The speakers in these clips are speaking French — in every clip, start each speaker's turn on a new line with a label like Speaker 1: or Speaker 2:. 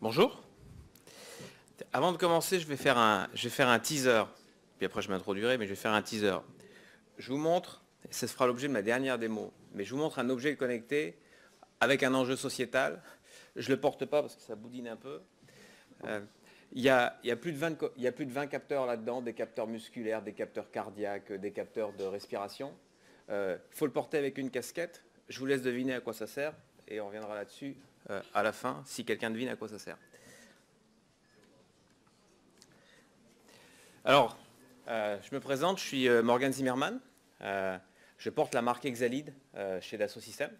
Speaker 1: Bonjour. Avant de commencer, je vais faire un, teaser. Puis après, je m'introduirai, mais je vais faire un teaser. Je vous montre, et ce sera l'objet de ma dernière démo, mais je vous montre un objet connecté avec un enjeu sociétal je ne le porte pas parce que ça boudine un peu. Euh, il, y a, plus de 20, capteurs là-dedans, des capteurs musculaires, des capteurs cardiaques, euh, des capteurs de respiration. Il euh, faut le porter avec une casquette. Je vous laisse deviner à quoi ça sert et on reviendra là-dessus à la fin si quelqu'un devine à quoi ça sert. Alors, je me présente, je suis Morgan Zimmerman. je porte la marque Exalide chez Dassault Systèmes.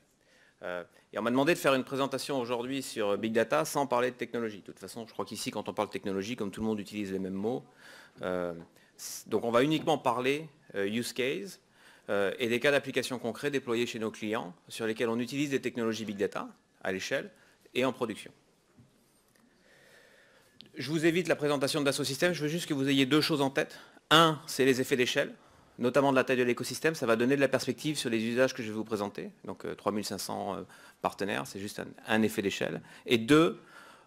Speaker 1: Euh, et on m'a demandé de faire une présentation aujourd'hui sur euh, Big Data sans parler de technologie. De toute façon, je crois qu'ici, quand on parle technologie, comme tout le monde utilise les mêmes mots, euh, donc on va uniquement parler use case et des cas d'applications concrets déployés chez nos clients sur lesquels on utilise des technologies Big Data à l'échelle et en production. Je vous évite la présentation de Dassault je veux juste que vous ayez deux choses en tête. Un, c'est les effets d'échelle notamment de la taille de l'écosystème, ça va donner de la perspective sur les usages que je vais vous présenter. Donc 3500 euh, euh, partenaires, c'est juste un, effet d'échelle. Et deux,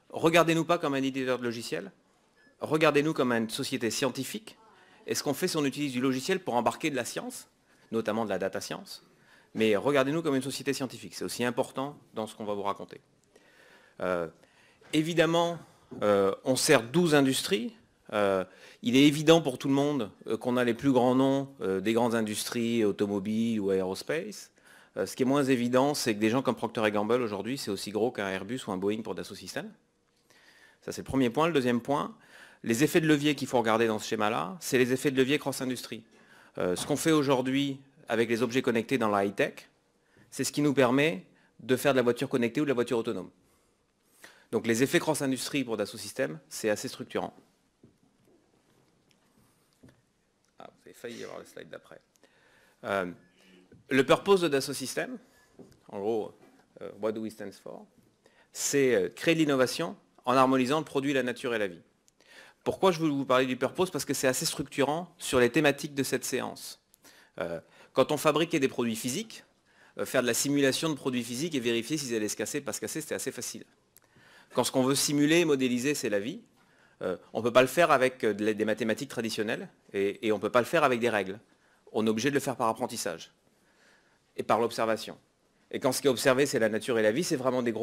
Speaker 1: regardez-nous pas comme un éditeur de logiciel, regardez-nous comme une société scientifique. Et ce qu'on fait, c'est qu'on utilise du logiciel pour embarquer de la science, notamment de la data science. Mais regardez-nous comme une société scientifique. C'est aussi important dans ce qu'on va vous raconter. Euh, évidemment, on sert 12 industries, euh, il est évident pour tout le monde euh, qu'on a les plus grands noms euh, des grandes industries automobiles ou aerospace. ce qui est moins évident, c'est que des gens comme Procter Gamble aujourd'hui, c'est aussi gros qu'un Airbus ou un Boeing pour Dassault Systèmes. Ça, c'est le premier point. Le deuxième point, les effets de levier qu'il faut regarder dans ce schéma-là, c'est les effets de levier cross-industrie. ce qu'on fait aujourd'hui avec les objets connectés dans la high-tech, c'est ce qui nous permet de faire de la voiture connectée ou de la voiture autonome. Donc les effets cross-industrie pour Dassault Systèmes, c'est assez structurant. failli y avoir le slide d'après. Euh, le purpose de Dassault System, en gros, euh, what do we stand for, c'est euh, créer de l'innovation en harmonisant le produit, la nature et la vie. Pourquoi je voulais vous parler du purpose Parce que c'est assez structurant sur les thématiques de cette séance. quand on fabriquait des produits physiques, faire de la simulation de produits physiques et vérifier s'ils allaient se casser, pas se casser, c'était assez facile. Quand ce qu'on veut simuler modéliser, c'est la vie, euh, on ne peut pas le faire avec euh, des mathématiques traditionnelles et, on ne peut pas le faire avec des règles. On est obligé de le faire par apprentissage et par l'observation. Et quand ce qui est observé, c'est la nature et la vie, c'est vraiment des,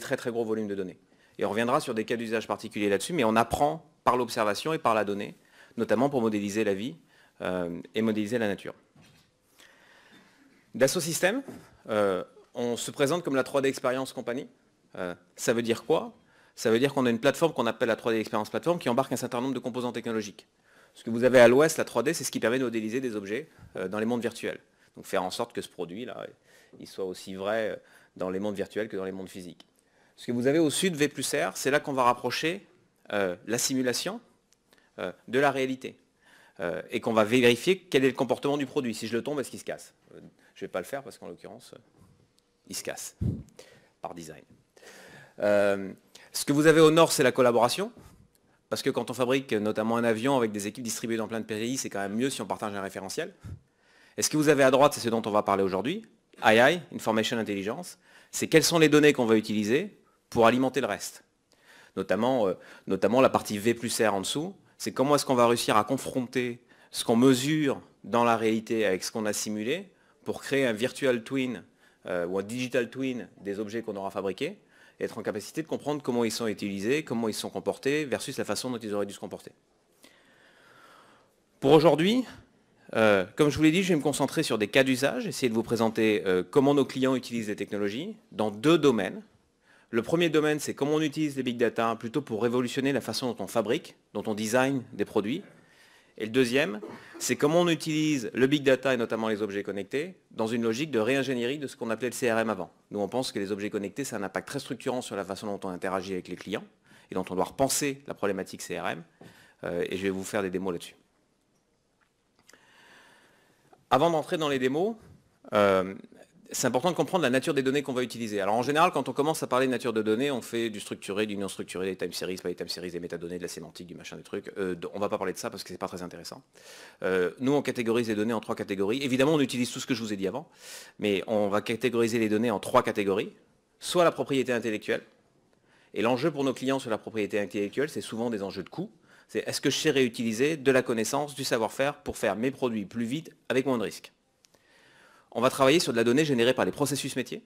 Speaker 1: très très gros volumes de données. Et on reviendra sur des cas d'usage particuliers là-dessus, mais on apprend par l'observation et par la donnée, notamment pour modéliser la vie euh, et modéliser la nature. Dassault Systèmes, on se présente comme la 3D Experience Company. ça veut dire quoi ça veut dire qu'on a une plateforme qu'on appelle la 3D Experience Platform qui embarque un certain nombre de composants technologiques. Ce que vous avez à l'ouest, la 3D, c'est ce qui permet de modéliser des objets euh, dans les mondes virtuels. Donc faire en sorte que ce produit-là, euh, il soit aussi vrai euh, dans les mondes virtuels que dans les mondes physiques. Ce que vous avez au sud, V plus R, c'est là qu'on va rapprocher la simulation de la réalité. et qu'on va vérifier quel est le comportement du produit. Si je le tombe, est-ce qu'il se casse Je ne vais pas le faire parce qu'en l'occurrence, il se casse par design. Ce que vous avez au nord, c'est la collaboration. Parce que quand on fabrique notamment un avion avec des équipes distribuées dans plein de pays, c'est quand même mieux si on partage un référentiel. Et ce que vous avez à droite, c'est ce dont on va parler aujourd'hui, AI, Information Intelligence, c'est quelles sont les données qu'on va utiliser pour alimenter le reste. Notamment, euh, notamment la partie V plus R en dessous, c'est comment est-ce qu'on va réussir à confronter ce qu'on mesure dans la réalité avec ce qu'on a simulé pour créer un virtual twin euh, ou un digital twin des objets qu'on aura fabriqués être en capacité de comprendre comment ils sont utilisés, comment ils sont comportés, versus la façon dont ils auraient dû se comporter. Pour aujourd'hui, euh, comme je vous l'ai dit, je vais me concentrer sur des cas d'usage, essayer de vous présenter euh, comment nos clients utilisent les technologies dans deux domaines. Le premier domaine, c'est comment on utilise les big data plutôt pour révolutionner la façon dont on fabrique, dont on design des produits, et le deuxième, c'est comment on utilise le big data et notamment les objets connectés dans une logique de réingénierie de ce qu'on appelait le CRM avant. Nous, on pense que les objets connectés, ça un impact très structurant sur la façon dont on interagit avec les clients et dont on doit repenser la problématique CRM. Euh, et je vais vous faire des démos là-dessus. Avant d'entrer dans les démos, euh, c'est important de comprendre la nature des données qu'on va utiliser. Alors en général, quand on commence à parler de nature de données, on fait du structuré, du non structuré, des time series, pas des time series, des métadonnées, de la sémantique, du machin, des trucs. Euh, on ne va pas parler de ça parce que ce n'est pas très intéressant. Euh, nous, on catégorise les données en trois catégories. Évidemment, on utilise tout ce que je vous ai dit avant, mais on va catégoriser les données en trois catégories. Soit la propriété intellectuelle. Et l'enjeu pour nos clients sur la propriété intellectuelle, c'est souvent des enjeux de coût. C'est est-ce que je sais réutiliser de la connaissance, du savoir-faire pour faire mes produits plus vite avec moins de risques on va travailler sur de la donnée générée par les processus métiers,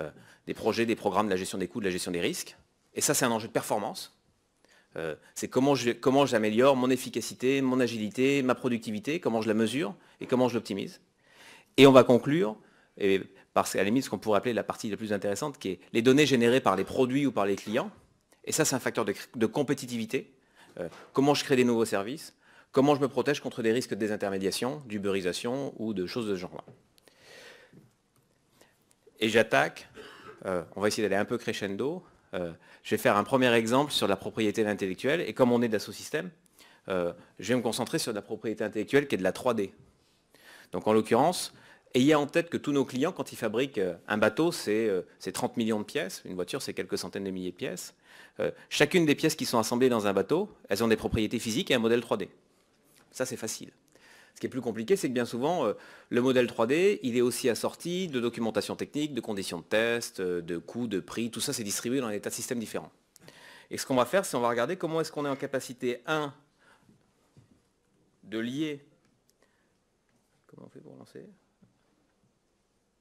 Speaker 1: euh, des projets, des programmes, de la gestion des coûts, de la gestion des risques. Et ça, c'est un enjeu de performance. Euh, c'est comment j'améliore mon efficacité, mon agilité, ma productivité, comment je la mesure et comment je l'optimise. Et on va conclure, et par, à la limite, ce qu'on pourrait appeler la partie la plus intéressante, qui est les données générées par les produits ou par les clients. Et ça, c'est un facteur de, compétitivité. Euh, comment je crée des nouveaux services, comment je me protège contre des risques de désintermédiation, d'uberisation ou de choses de ce genre-là et j'attaque. Euh, on va essayer d'aller un peu crescendo. Euh, je vais faire un premier exemple sur la propriété intellectuelle. Et comme on est d'assaut système, euh, je vais me concentrer sur la propriété intellectuelle qui est de la 3D. Donc en l'occurrence, ayez en tête que tous nos clients, quand ils fabriquent un bateau, c'est 30 millions de pièces, une voiture, c'est quelques centaines de milliers de pièces. chacune des pièces qui sont assemblées dans un bateau, elles ont des propriétés physiques et un modèle 3D. Ça, c'est facile. Ce qui est plus compliqué, c'est que bien souvent, euh, le modèle 3D, il est aussi assorti de documentation technique, de conditions de test, euh, de coûts, de prix, tout ça c'est distribué dans des tas de systèmes différents. Et ce qu'on va faire, c'est on va regarder comment est-ce qu'on est en capacité, un, de lier... Comment on fait pour lancer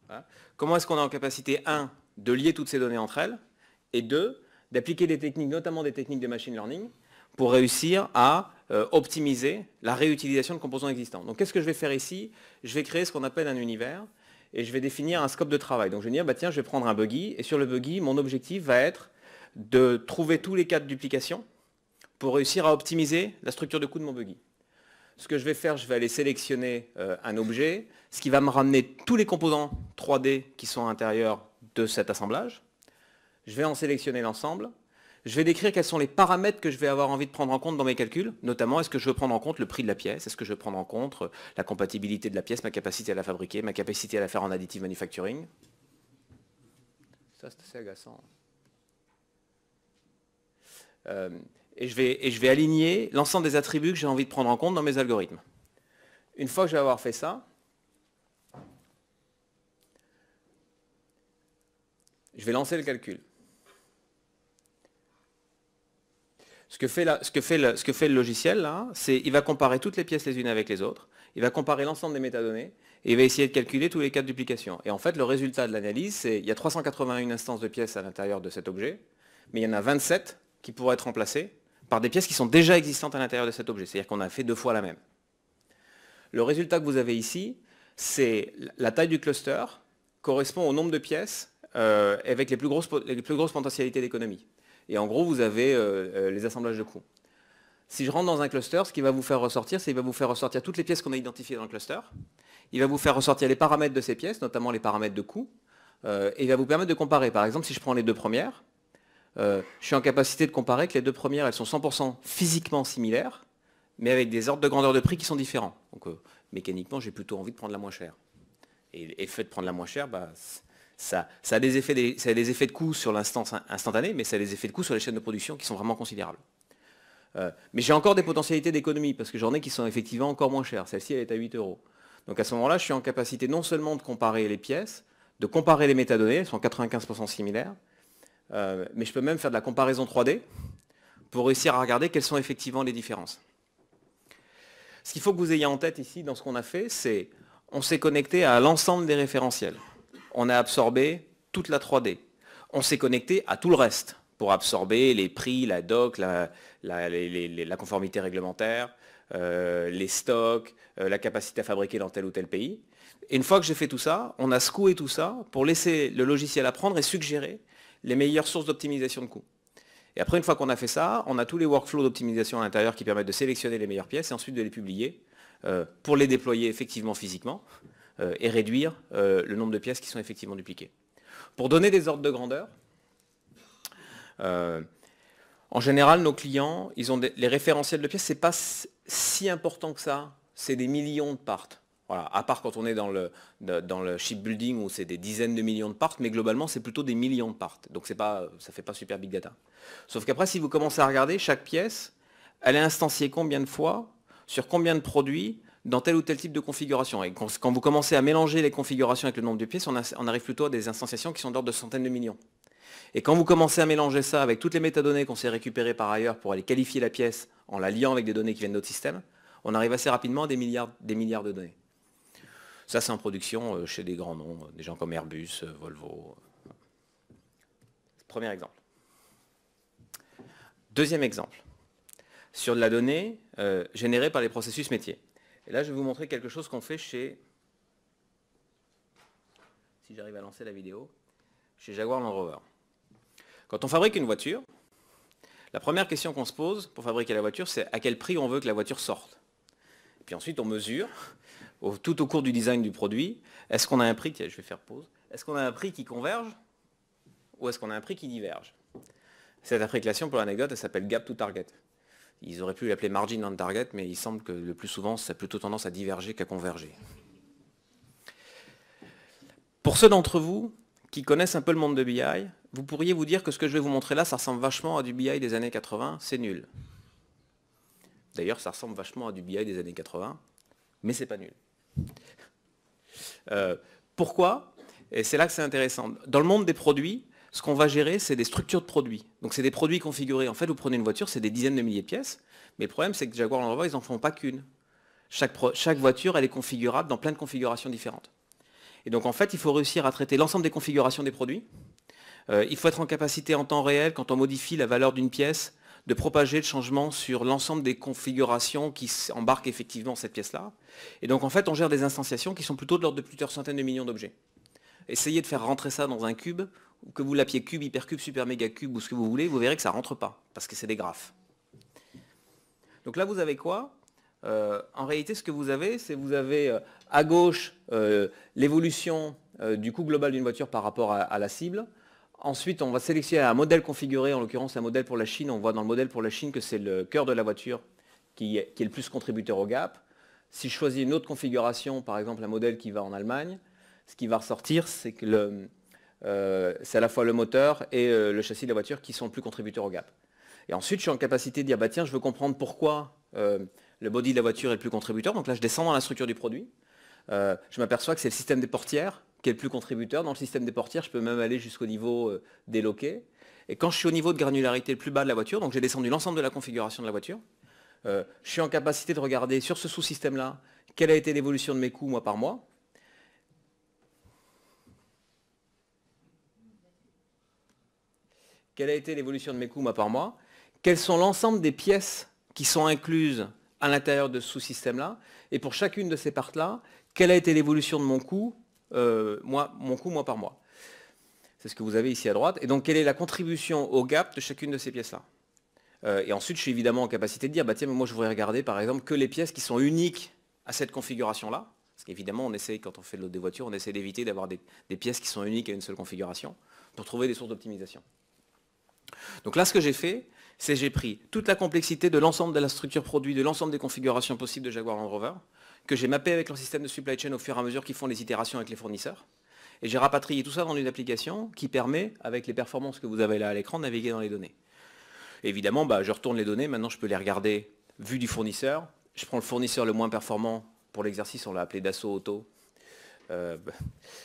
Speaker 1: hein Comment est-ce qu'on est en capacité, 1 de lier toutes ces données entre elles, et 2 d'appliquer des techniques, notamment des techniques de machine learning, pour réussir à euh, optimiser la réutilisation de composants existants. Donc qu'est-ce que je vais faire ici Je vais créer ce qu'on appelle un univers et je vais définir un scope de travail. Donc je vais dire, bah, tiens, je vais prendre un buggy et sur le buggy, mon objectif va être de trouver tous les cas de duplication pour réussir à optimiser la structure de coût de mon buggy. Ce que je vais faire, je vais aller sélectionner euh, un objet, ce qui va me ramener tous les composants 3D qui sont à l'intérieur de cet assemblage. Je vais en sélectionner l'ensemble, je vais décrire quels sont les paramètres que je vais avoir envie de prendre en compte dans mes calculs, notamment est-ce que je veux prendre en compte le prix de la pièce, est-ce que je veux prendre en compte euh, la compatibilité de la pièce, ma capacité à la fabriquer, ma capacité à la faire en additive manufacturing. Ça, c'est assez agaçant. Hein. Euh, et, je vais, et je vais aligner l'ensemble des attributs que j'ai envie de prendre en compte dans mes algorithmes. Une fois que je vais avoir fait ça, je vais lancer le calcul. Ce que fait, le logiciel, c'est il va comparer toutes les pièces les unes avec les autres, il va comparer l'ensemble des métadonnées, et il va essayer de calculer tous les cas de duplication. Et en fait, le résultat de l'analyse, c'est qu'il y a 381 instances de pièces à l'intérieur de cet objet, mais il y en a 27 qui pourraient être remplacées par des pièces qui sont déjà existantes à l'intérieur de cet objet. C'est-à-dire qu'on a fait deux fois la même. Le résultat que vous avez ici, c'est la taille du cluster correspond au nombre de pièces euh, avec les plus grosses, les plus grosses potentialités d'économie. Et en gros, vous avez euh, euh, les assemblages de coûts. Si je rentre dans un cluster, ce qui va vous faire ressortir, c'est qu'il va vous faire ressortir toutes les pièces qu'on a identifiées dans le cluster. Il va vous faire ressortir les paramètres de ces pièces, notamment les paramètres de coûts. Euh, et il va vous permettre de comparer. Par exemple, si je prends les deux premières, je suis en capacité de comparer que les deux premières, elles sont 100% physiquement similaires, mais avec des ordres de grandeur de prix qui sont différents. Donc, mécaniquement, j'ai plutôt envie de prendre la moins chère. Et, le fait de prendre la moins chère, bah, ça, a des effets, de coût sur l'instance instantanée, mais ça a des effets de coût sur les chaînes de production qui sont vraiment considérables. Euh, mais j'ai encore des potentialités d'économie, parce que j'en ai qui sont effectivement encore moins chères. Celle-ci, elle est à 8 euros. Donc à ce moment-là, je suis en capacité non seulement de comparer les pièces, de comparer les métadonnées, elles sont 95% similaires, euh, mais je peux même faire de la comparaison 3D pour réussir à regarder quelles sont effectivement les différences. Ce qu'il faut que vous ayez en tête ici dans ce qu'on a fait, c'est on s'est connecté à l'ensemble des référentiels on a absorbé toute la 3D. On s'est connecté à tout le reste pour absorber les prix, la doc, la, conformité réglementaire, euh, les stocks, euh, la capacité à fabriquer dans tel ou tel pays. Et une fois que j'ai fait tout ça, on a secoué tout ça pour laisser le logiciel apprendre et suggérer les meilleures sources d'optimisation de coûts. Et après, une fois qu'on a fait ça, on a tous les workflows d'optimisation à l'intérieur qui permettent de sélectionner les meilleures pièces et ensuite de les publier euh, pour les déployer effectivement physiquement, euh, et réduire euh, le nombre de pièces qui sont effectivement dupliquées. Pour donner des ordres de grandeur, euh, en général, nos clients, ils ont les référentiels de pièces, ce n'est pas si important que ça, c'est des millions de parts. à part quand on est dans le, dans shipbuilding où c'est des dizaines de millions de parts, mais globalement c'est plutôt des millions de parts. Donc ça ne fait pas super big data. Sauf qu'après, si vous commencez à regarder, chaque pièce, elle est instanciée combien de fois, sur combien de produits, dans tel ou tel type de configuration. Et quand vous commencez à mélanger les configurations avec le nombre de pièces, on, arrive plutôt à des instantiations qui sont d'ordre de centaines de millions. Et quand vous commencez à mélanger ça avec toutes les métadonnées qu'on s'est récupérées par ailleurs pour aller qualifier la pièce en la liant avec des données qui viennent d'autres systèmes, on arrive assez rapidement à des milliards, des milliards de données. Ça, c'est en production euh, chez des grands noms, euh, des gens comme Airbus, euh, Volvo. Premier exemple. Deuxième exemple, sur de la donnée générée par les processus métiers. Et là, je vais vous montrer quelque chose qu'on fait chez, si j'arrive à lancer la vidéo, chez Jaguar Land Rover. Quand on fabrique une voiture, la première question qu'on se pose pour fabriquer la voiture, c'est à quel prix on veut que la voiture sorte. puis ensuite, on mesure, tout au cours du design du produit, est-ce qu'on a un prix, tiens, je vais faire pause, est-ce qu'on a un prix qui converge ou est-ce qu'on a un prix qui diverge Cette application, pour l'anecdote, elle s'appelle Gap to Target. Ils auraient pu l'appeler margin and target, mais il semble que le plus souvent, ça a plutôt tendance à diverger qu'à converger. Pour ceux d'entre vous qui connaissent un peu le monde de BI, vous pourriez vous dire que ce que je vais vous montrer là, ça ressemble vachement à du BI des années 80, c'est nul. D'ailleurs, ça ressemble vachement à du BI des années 80, mais c'est pas nul. Euh, pourquoi Et c'est là que c'est intéressant. Dans le monde des produits, ce qu'on va gérer, c'est des structures de produits. Donc c'est des produits configurés. En fait, vous prenez une voiture, c'est des dizaines de milliers de pièces. Mais le problème, c'est que Jaguar Land Rover, ils n'en font pas qu'une. Chaque, voiture, elle est configurable dans plein de configurations différentes. Et donc en fait, il faut réussir à traiter l'ensemble des configurations des produits. Euh, il faut être en capacité en temps réel, quand on modifie la valeur d'une pièce, de propager le changement sur l'ensemble des configurations qui embarquent effectivement cette pièce-là. Et donc en fait, on gère des instantiations qui sont plutôt de l'ordre de plusieurs centaines de millions d'objets. Essayez de faire rentrer ça dans un cube que vous l'appuyez cube, hypercube, super méga cube ou ce que vous voulez, vous verrez que ça ne rentre pas, parce que c'est des graphes. Donc là, vous avez quoi euh, En réalité, ce que vous avez, c'est que vous avez euh, à gauche euh, l'évolution du coût global d'une voiture par rapport à, la cible. Ensuite, on va sélectionner un modèle configuré, en l'occurrence un modèle pour la Chine. On voit dans le modèle pour la Chine que c'est le cœur de la voiture qui est, qui est le plus contributeur au gap. Si je choisis une autre configuration, par exemple un modèle qui va en Allemagne, ce qui va ressortir, c'est que le, euh, c'est à la fois le moteur et euh, le châssis de la voiture qui sont plus contributeurs au gap. Et ensuite, je suis en capacité de dire, bah, tiens, je veux comprendre pourquoi euh, le body de la voiture est le plus contributeur. Donc là, je descends dans la structure du produit. je m'aperçois que c'est le système des portières qui est le plus contributeur. Dans le système des portières, je peux même aller jusqu'au niveau des loquets. Et quand je suis au niveau de granularité le plus bas de la voiture, donc j'ai descendu l'ensemble de la configuration de la voiture, je suis en capacité de regarder sur ce sous-système-là quelle a été l'évolution de mes coûts mois par mois, quelle a été l'évolution de mes coûts mois par mois, Quels sont l'ensemble des pièces qui sont incluses à l'intérieur de ce sous-système-là, et pour chacune de ces parties là quelle a été l'évolution de mon coût, euh, moi, mon coût mois par mois. C'est ce que vous avez ici à droite. Et donc, quelle est la contribution au gap de chacune de ces pièces-là euh, Et ensuite, je suis évidemment en capacité de dire, bah, tiens, moi, je voudrais regarder, par exemple, que les pièces qui sont uniques à cette configuration-là. Parce qu'évidemment, on essaie, quand on fait de l'autre des voitures, on essaie d'éviter d'avoir des pièces qui sont uniques à une seule configuration pour trouver des sources d'optimisation. Donc là, ce que j'ai fait, c'est j'ai pris toute la complexité de l'ensemble de la structure produit, de l'ensemble des configurations possibles de Jaguar Land Rover, que j'ai mappé avec leur système de supply chain au fur et à mesure qu'ils font les itérations avec les fournisseurs. Et j'ai rapatrié tout ça dans une application qui permet, avec les performances que vous avez là à l'écran, de naviguer dans les données. évidemment, bah, je retourne les données, maintenant je peux les regarder vu du fournisseur. Je prends le fournisseur le moins performant pour l'exercice, on l'a appelé d'assaut Auto, euh,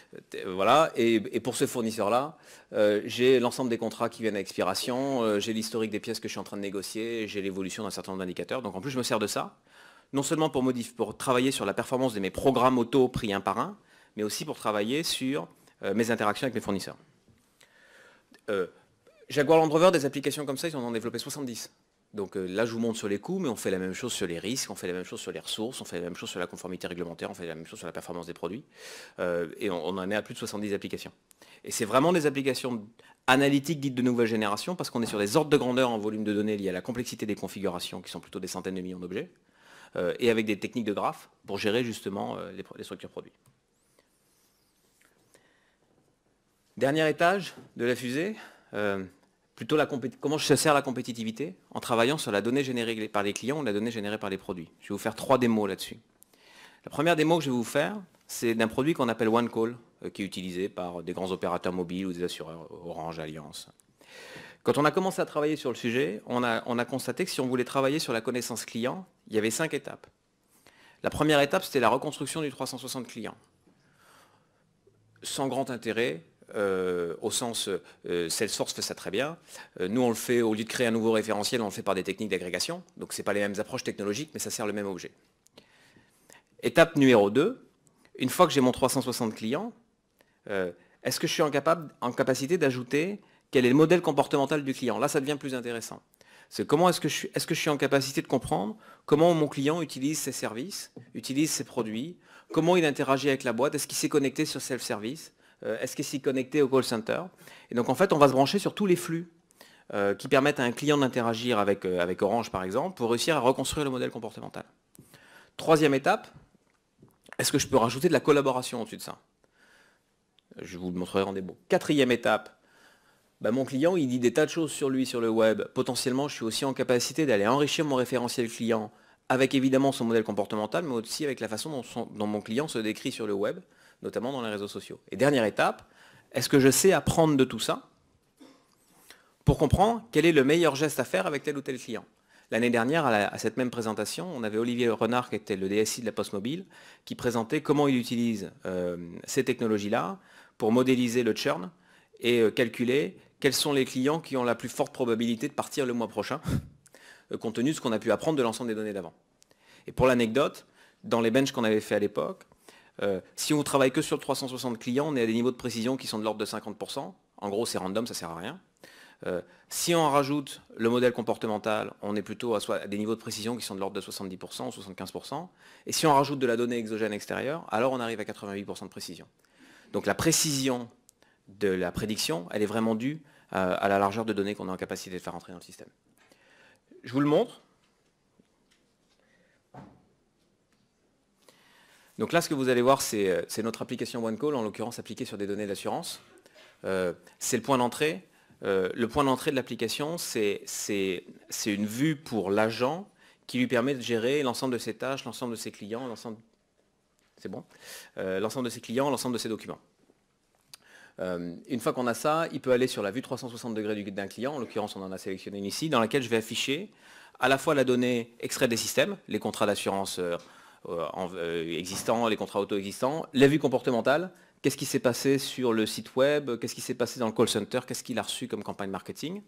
Speaker 1: voilà. Et, pour ce fournisseur-là, euh, j'ai l'ensemble des contrats qui viennent à expiration, euh, j'ai l'historique des pièces que je suis en train de négocier, j'ai l'évolution d'un certain nombre d'indicateurs. Donc en plus, je me sers de ça, non seulement pour, pour travailler sur la performance de mes programmes auto pris un par un, mais aussi pour travailler sur mes interactions avec mes fournisseurs. Jaguar Land Rover, des applications comme ça, ils en ont développé 70. Donc euh, là, je vous montre sur les coûts, mais on fait la même chose sur les risques, on fait la même chose sur les ressources, on fait la même chose sur la conformité réglementaire, on fait la même chose sur la performance des produits. Euh, et on, en est à plus de 70 applications. Et c'est vraiment des applications analytiques dites de nouvelle génération, parce qu'on est sur des ordres de grandeur en volume de données liés à la complexité des configurations, qui sont plutôt des centaines de millions d'objets, euh, et avec des techniques de graphes pour gérer justement les, structures produits. Dernier étage de la fusée, plutôt la comment je sers la compétitivité en travaillant sur la donnée générée par les clients ou la donnée générée par les produits. Je vais vous faire trois démos là-dessus. La première démo que je vais vous faire, c'est d'un produit qu'on appelle OneCall, euh, qui est utilisé par euh, des grands opérateurs mobiles ou des assureurs, euh, Orange, Alliance. Quand on a commencé à travailler sur le sujet, on a, on a constaté que si on voulait travailler sur la connaissance client, il y avait cinq étapes. La première étape, c'était la reconstruction du 360 client. Sans grand intérêt, euh, au sens euh, Salesforce fait ça très bien. Euh, nous, on le fait, au lieu de créer un nouveau référentiel, on le fait par des techniques d'agrégation. Donc, ce n'est pas les mêmes approches technologiques, mais ça sert le même objet. Étape numéro 2, une fois que j'ai mon 360 clients, est-ce que je suis en, capacité d'ajouter quel est le modèle comportemental du client Là, ça devient plus intéressant. comment est-ce que, je suis, est-ce que je suis en capacité de comprendre comment mon client utilise ses services, utilise ses produits, comment il interagit avec la boîte, est-ce qu'il s'est connecté sur self-service, euh, est-ce SKC connecté au call center. Et donc en fait, on va se brancher sur tous les flux euh, qui permettent à un client d'interagir avec, euh, avec, Orange, par exemple, pour réussir à reconstruire le modèle comportemental. Troisième étape, est-ce que je peux rajouter de la collaboration au-dessus de ça Je vous le montrerai rendez-vous. Quatrième étape, bah, mon client, il dit des tas de choses sur lui, sur le web. Potentiellement, je suis aussi en capacité d'aller enrichir mon référentiel client avec évidemment son modèle comportemental, mais aussi avec la façon dont mon client se décrit sur le web, notamment dans les réseaux sociaux. Et dernière étape, est-ce que je sais apprendre de tout ça pour comprendre quel est le meilleur geste à faire avec tel ou tel client L'année dernière, à, cette même présentation, on avait Olivier Renard, qui était le DSI de la Poste Mobile, qui présentait comment il utilise euh, ces technologies-là pour modéliser le churn et euh, calculer quels sont les clients qui ont la plus forte probabilité de partir le mois prochain, euh, compte tenu de ce qu'on a pu apprendre de l'ensemble des données d'avant. Et pour l'anecdote, dans les benches qu'on avait fait à l'époque, euh, si on travaille que sur 360 clients, on est à des niveaux de précision qui sont de l'ordre de 50%. En gros, c'est random, ça sert à rien. Euh, si on rajoute le modèle comportemental, on est plutôt à, des niveaux de précision qui sont de l'ordre de 70% ou 75%. Et si on rajoute de la donnée exogène extérieure, alors on arrive à 88% de précision. Donc la précision de la prédiction, elle est vraiment due à, euh, à la largeur de données qu'on est en capacité de faire entrer dans le système. Je vous le montre. Donc là, ce que vous allez voir, euh, c'est notre application OneCall, en l'occurrence appliquée sur des données d'assurance. Euh, c'est le point d'entrée. Euh, le point d'entrée de l'application, c'est une vue pour l'agent qui lui permet de gérer l'ensemble de ses tâches, l'ensemble de ses clients, l'ensemble de ses clients, l'ensemble de ses documents. une fois qu'on a ça, il peut aller sur la vue 360 degrés d'un client, en l'occurrence on en a sélectionné une ici, dans laquelle je vais afficher à la fois la donnée extraite des systèmes, les contrats d'assurance euh, euh, existants, les contrats auto existants, la vue comportementale, qu'est-ce qui s'est passé sur le site web, qu'est-ce qui s'est passé dans le call center, qu'est-ce qu'il a reçu comme campagne marketing.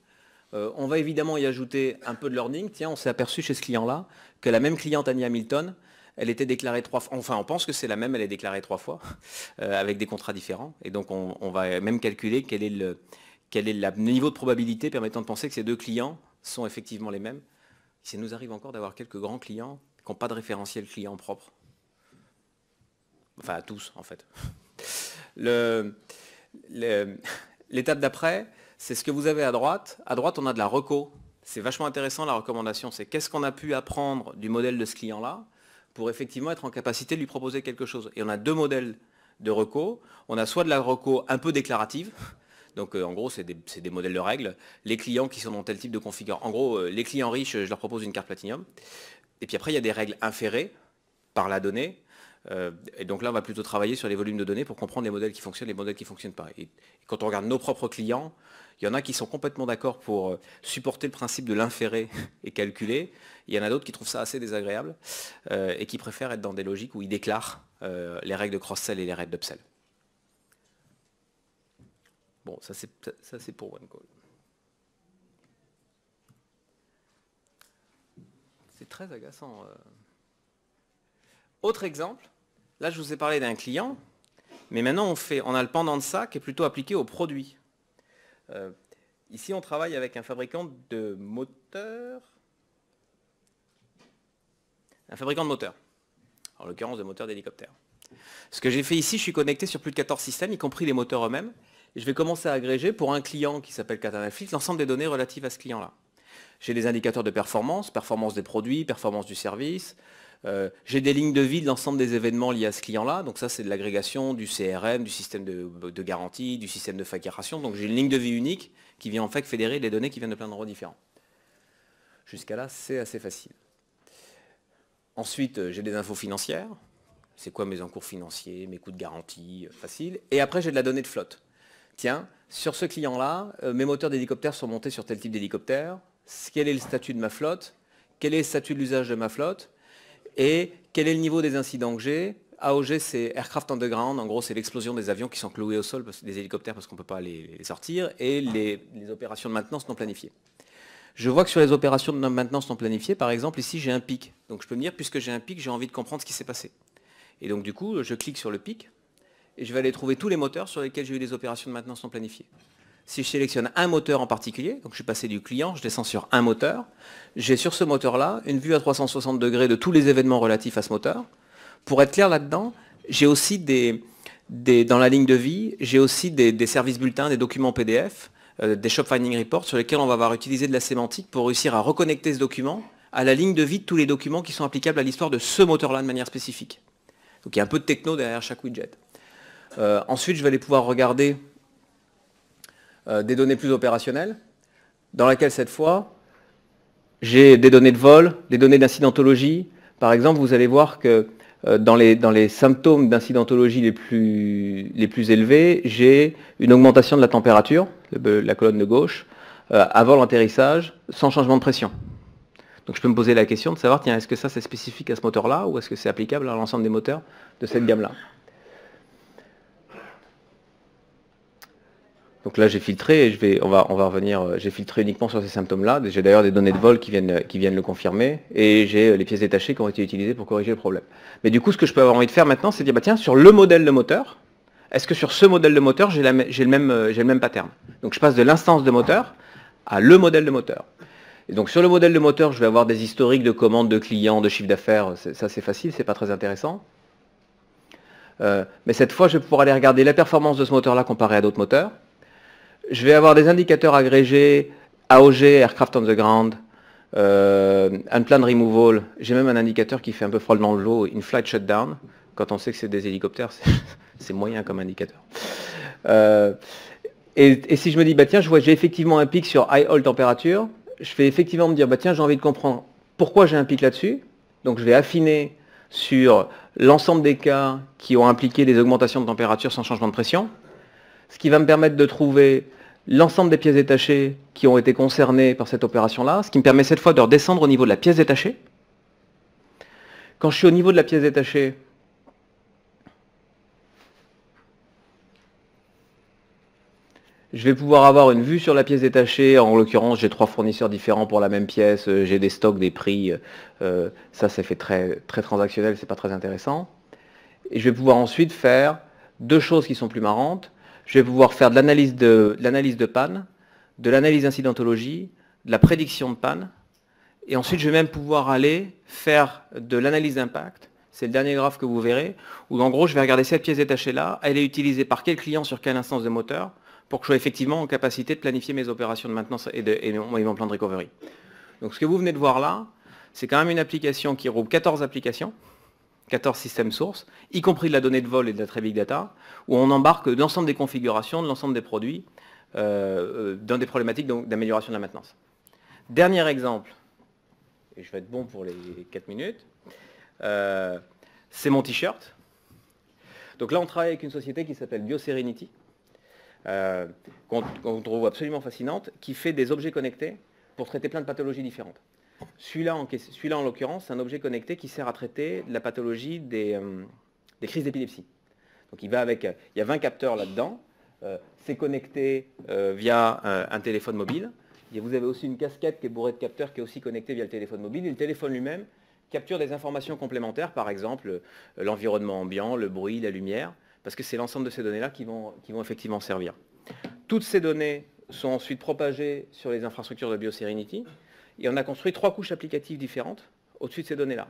Speaker 1: Euh, on va évidemment y ajouter un peu de learning. Tiens, on s'est aperçu chez ce client-là que la même cliente, Annie Hamilton, elle était déclarée trois fois. Enfin, on pense que c'est la même, elle est déclarée trois fois, avec des contrats différents. Et donc, on, va même calculer quel est, le, quel est le niveau de probabilité permettant de penser que ces deux clients sont effectivement les mêmes. Il nous arrive encore d'avoir quelques grands clients qui n'ont pas de référentiel client propre. Enfin, à tous, en fait. L'étape d'après, c'est ce que vous avez à droite. À droite, on a de la reco. C'est vachement intéressant la recommandation. C'est qu'est-ce qu'on a pu apprendre du modèle de ce client-là pour effectivement être en capacité de lui proposer quelque chose. Et on a deux modèles de reco. On a soit de la reco un peu déclarative, donc euh, en gros, c'est des, modèles de règles. Les clients qui sont dans tel type de configuration. En gros, euh, les clients riches, je leur propose une carte Platinum. Et puis après, il y a des règles inférées par la donnée. Euh, et donc là, on va plutôt travailler sur les volumes de données pour comprendre les modèles qui fonctionnent, les modèles qui ne fonctionnent pas. Et, quand on regarde nos propres clients, il y en a qui sont complètement d'accord pour euh, supporter le principe de l'inféré et calculer. Il y en a d'autres qui trouvent ça assez désagréable euh, et qui préfèrent être dans des logiques où ils déclarent les règles de cross-sell et les règles d'upsell. Bon, ça c'est pour Call. très agaçant. Euh. Autre exemple, là je vous ai parlé d'un client, mais maintenant on, fait, on a le pendant de ça qui est plutôt appliqué au produit. Euh, ici on travaille avec un fabricant de moteurs. Un fabricant de moteurs. En l'occurrence de moteurs d'hélicoptères. Ce que j'ai fait ici, je suis connecté sur plus de 14 systèmes, y compris les moteurs eux-mêmes. Et je vais commencer à agréger pour un client qui s'appelle Katanaflix l'ensemble des données relatives à ce client-là. J'ai des indicateurs de performance, performance des produits, performance du service. Euh, j'ai des lignes de vie de l'ensemble des événements liés à ce client-là. Donc ça, c'est de l'agrégation du CRM, du système de, de garantie, du système de facturation. Donc j'ai une ligne de vie unique qui vient en fait fédérer les données qui viennent de plein d'endroits différents. Jusqu'à là, c'est assez facile. Ensuite, euh, j'ai des infos financières. C'est quoi mes encours financiers, mes coûts de garantie, euh, facile. Et après, j'ai de la donnée de flotte. Tiens, sur ce client-là, mes moteurs d'hélicoptère sont montés sur tel type d'hélicoptère, quel est le statut de ma flotte, quel est le statut de l'usage de ma flotte, et quel est le niveau des incidents que j'ai. AOG, c'est Aircraft Underground, en gros, c'est l'explosion des avions qui sont cloués au sol, des hélicoptères parce qu'on ne peut pas les, sortir, et les, opérations de maintenance non planifiées. Je vois que sur les opérations de maintenance non planifiées, par exemple, ici, j'ai un pic. Donc je peux me dire, puisque j'ai un pic, j'ai envie de comprendre ce qui s'est passé. Et donc du coup, je clique sur le pic, et je vais aller trouver tous les moteurs sur lesquels j'ai eu des opérations de maintenance non planifiées si je sélectionne un moteur en particulier, donc je suis passé du client, je descends sur un moteur, j'ai sur ce moteur-là une vue à 360 degrés de tous les événements relatifs à ce moteur. Pour être clair là-dedans, j'ai aussi des, dans la ligne de vie, j'ai aussi des, services bulletins, des documents PDF, euh, des shop finding reports sur lesquels on va avoir utilisé de la sémantique pour réussir à reconnecter ce document à la ligne de vie de tous les documents qui sont applicables à l'histoire de ce moteur-là de manière spécifique. Donc il y a un peu de techno derrière chaque widget. Euh, ensuite, je vais aller pouvoir regarder euh, des données plus opérationnelles, dans laquelle cette fois, j'ai des données de vol, des données d'incidentologie. Par exemple, vous allez voir que euh, dans, les, symptômes d'incidentologie les plus, élevés, j'ai une augmentation de la température, la colonne de gauche, euh, avant l'atterrissage, sans changement de pression. Donc je peux me poser la question de savoir, tiens, est-ce que ça c'est spécifique à ce moteur-là ou est-ce que c'est applicable à l'ensemble des moteurs de cette gamme-là Donc là, j'ai filtré et je vais, on va, on va revenir. Euh, j'ai filtré uniquement sur ces symptômes-là. J'ai d'ailleurs des données de vol qui viennent, qui viennent le confirmer et j'ai euh, les pièces détachées qui ont été utilisées pour corriger le problème. Mais du coup, ce que je peux avoir envie de faire maintenant, c'est de dire, bah tiens, sur le modèle de moteur, est-ce que sur ce modèle de moteur, j'ai le même, euh, j'ai le même pattern Donc je passe de l'instance de moteur à le modèle de moteur. Et donc sur le modèle de moteur, je vais avoir des historiques de commandes, de clients, de chiffre d'affaires. Ça, c'est facile, c'est pas très intéressant. mais cette fois, je vais aller regarder la performance de ce moteur-là comparé à d'autres moteurs je vais avoir des indicateurs agrégés, AOG, Aircraft on the Ground, euh, Unplanned Removal. J'ai même un indicateur qui fait un peu froid dans le une flight shutdown. Quand on sait que c'est des hélicoptères, c'est moyen comme indicateur. Euh, et, si je me dis, bah tiens, je vois j'ai effectivement un pic sur high Hold température, je vais effectivement me dire, bah tiens, j'ai envie de comprendre pourquoi j'ai un pic là-dessus. Donc je vais affiner sur l'ensemble des cas qui ont impliqué des augmentations de température sans changement de pression, ce qui va me permettre de trouver l'ensemble des pièces détachées qui ont été concernées par cette opération-là, ce qui me permet cette fois de redescendre au niveau de la pièce détachée. Quand je suis au niveau de la pièce détachée, je vais pouvoir avoir une vue sur la pièce détachée. En l'occurrence, j'ai trois fournisseurs différents pour la même pièce, euh, j'ai des stocks, des prix. Euh, ça, ça fait très, très transactionnel, c'est pas très intéressant. Et je vais pouvoir ensuite faire deux choses qui sont plus marrantes je vais pouvoir faire de l'analyse de, panne, de l'analyse d'incidentologie, de la prédiction de panne, et ensuite je vais même pouvoir aller faire de l'analyse d'impact, c'est le dernier graphe que vous verrez, où en gros je vais regarder cette pièce détachée là, elle est utilisée par quel client sur quelle instance de moteur, pour que je sois effectivement en capacité de planifier mes opérations de maintenance et, de, mon, plan de recovery. Donc ce que vous venez de voir là, c'est quand même une application qui roule 14 applications, 14 systèmes sources, y compris de la donnée de vol et de la très big data, où on embarque l'ensemble des configurations, de l'ensemble des produits, euh, euh, dans des problématiques d'amélioration de la maintenance. Dernier exemple, et je vais être bon pour les 4 minutes, euh, c'est mon t-shirt. Donc là, on travaille avec une société qui s'appelle BioSerenity, qu'on trouve absolument fascinante, qui fait des objets connectés pour traiter plein de pathologies différentes. Celui-là, en, l'occurrence, c'est un objet connecté qui sert à traiter la pathologie des, euh, crises d'épilepsie. Donc il euh, y a 20 capteurs là-dedans, euh, c'est connecté via un téléphone mobile. vous avez aussi une casquette qui est bourrée de capteurs qui est aussi connectée via le téléphone mobile. Et le téléphone lui-même capture des informations complémentaires, par exemple l'environnement ambiant, le bruit, la lumière, parce que c'est l'ensemble de ces données-là qui vont, qui vont effectivement servir. Toutes ces données sont ensuite propagées sur les infrastructures de BioSerenity, et on a construit trois couches applicatives différentes au-dessus de ces données-là.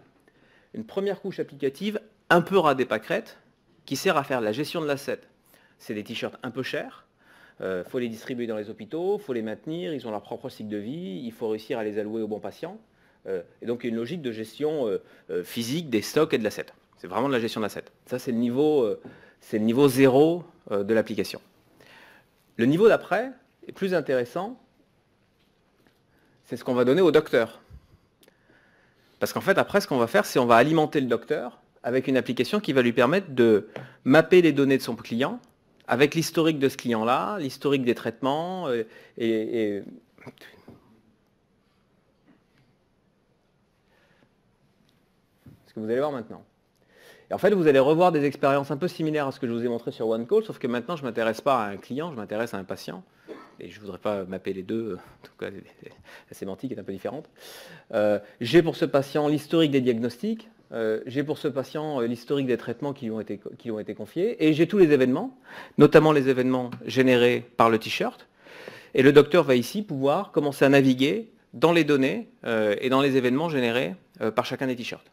Speaker 1: Une première couche applicative, un peu ras des pâquerettes, qui sert à faire la gestion de l'asset. C'est des t-shirts un peu chers, il euh, faut les distribuer dans les hôpitaux, il faut les maintenir, ils ont leur propre cycle de vie, il faut réussir à les allouer aux bons patients. Euh, et donc il y a une logique de gestion euh, physique des stocks et de l'asset. C'est vraiment de la gestion d'asset. Ça, c'est le, le, niveau zéro de l'application. Le niveau d'après est plus intéressant c'est ce qu'on va donner au docteur. Parce qu'en fait, après, ce qu'on va faire, c'est on va alimenter le docteur avec une application qui va lui permettre de mapper les données de son client avec l'historique de ce client-là, l'historique des traitements euh, et, ce que vous allez voir maintenant. Et en fait, vous allez revoir des expériences un peu similaires à ce que je vous ai montré sur OneCall, sauf que maintenant, je ne m'intéresse pas à un client, je m'intéresse à un patient et je ne voudrais pas mapper les deux, euh, en tout cas la sémantique est un peu différente. Euh, j'ai pour ce patient l'historique des diagnostics, euh, j'ai pour ce patient l'historique des traitements qui lui, ont été, confiés, et j'ai tous les événements, notamment les événements générés par le t-shirt. Et le docteur va ici pouvoir commencer à naviguer dans les données et dans les événements générés par chacun des t-shirts.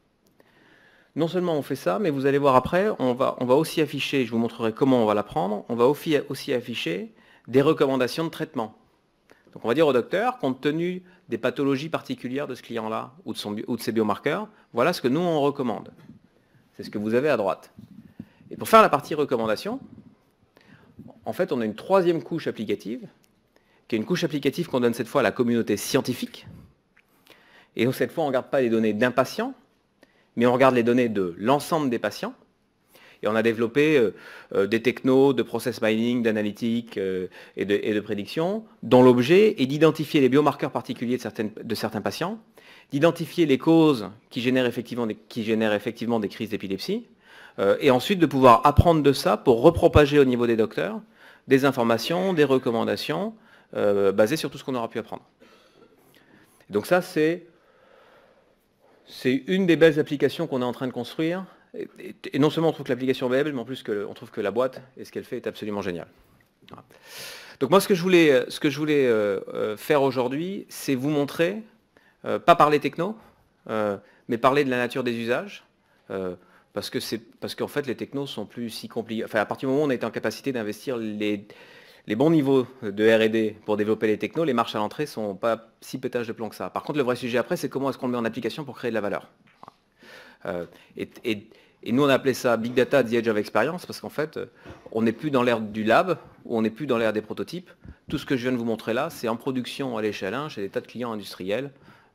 Speaker 1: Non seulement on fait ça, mais vous allez voir après, va, on va aussi afficher, je vous montrerai comment on va l'apprendre, on va aussi afficher des recommandations de traitement. Donc on va dire au docteur, compte tenu des pathologies particulières de ce client-là ou, de ses biomarqueurs, voilà ce que nous on recommande. C'est ce que vous avez à droite. Et pour faire la partie recommandation, en fait on a une troisième couche applicative, qui est une couche applicative qu'on donne cette fois à la communauté scientifique. Et donc cette fois on ne regarde pas les données d'un patient, mais on regarde les données de l'ensemble des patients. Et on a développé euh, euh, des technos de process mining, d'analytique euh, et, de, prédiction, dont l'objet est d'identifier les biomarqueurs particuliers de, certains patients, d'identifier les causes qui génèrent effectivement des, crises d'épilepsie, et ensuite de pouvoir apprendre de ça pour repropager au niveau des docteurs des informations, des recommandations basées sur tout ce qu'on aura pu apprendre. Donc ça, c'est une des belles applications qu'on est en train de construire et, non seulement on trouve que l'application web, mais en plus on trouve que la boîte et ce qu'elle fait est absolument génial. Donc moi, ce que je voulais, ce que je voulais euh, euh, faire aujourd'hui, c'est vous montrer, euh, pas parler techno, mais parler de la nature des usages, parce que c'est qu'en fait, les technos sont plus si compliqués. Enfin, à partir du moment où on est en capacité d'investir les, bons niveaux de R&D pour développer les technos, les marches à l'entrée sont pas si pétage de plomb que ça. Par contre, le vrai sujet après, c'est comment est-ce qu'on le met en application pour créer de la valeur. Euh, et, nous, on appelait ça Big Data the Edge of Experience parce qu'en fait, euh, on n'est plus dans l'ère du lab, on n'est plus dans l'ère des prototypes. Tout ce que je viens de vous montrer là, c'est en production à l'échelle 1 chez des tas de clients industriels,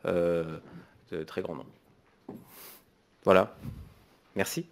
Speaker 1: euh, de très grand nombre. Voilà. Merci.